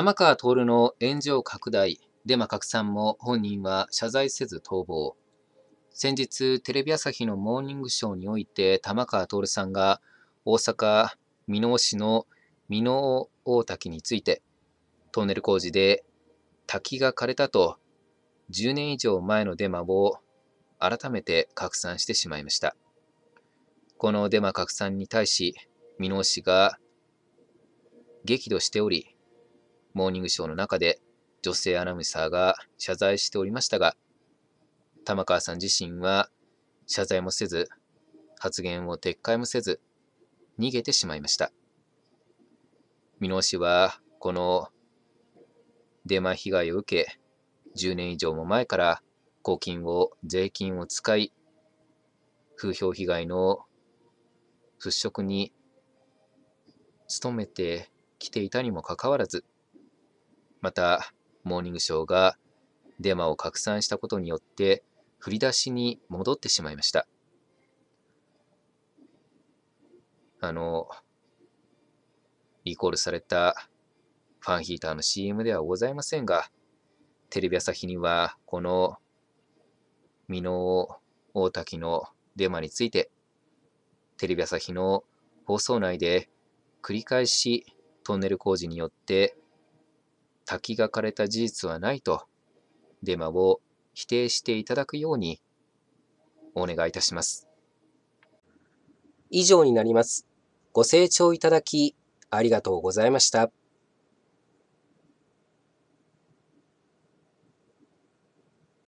玉川徹の炎上拡大、デマ拡散も本人は謝罪せず逃亡。先日、テレビ朝日のモーニングショーにおいて、玉川徹さんが大阪・箕面市の箕面大滝について、トンネル工事で滝が枯れたと、10年以上前のデマを改めて拡散してしまいました。このデマ拡散に対し、箕面市が激怒しており、モーニングショーの中で女性アナウンサーが謝罪しておりましたが、玉川さん自身は謝罪もせず、発言を撤回もせず、逃げてしまいました。箕面市は、このデマ被害を受け、10年以上も前から公金を、税金を使い、風評被害の払拭に努めてきていたにもかかわらず、また、モーニングショーがデマを拡散したことによって振り出しに戻ってしまいました。あの、リコールされたファンヒーターの CM ではございませんが、テレビ朝日にはこの箕面大滝のデマについて、テレビ朝日の放送内で繰り返しトンネル工事によって滝が枯れた事実はないと、デマを否定していただくように、お願いいたします。以上になります。ご清聴いただき、ありがとうございました。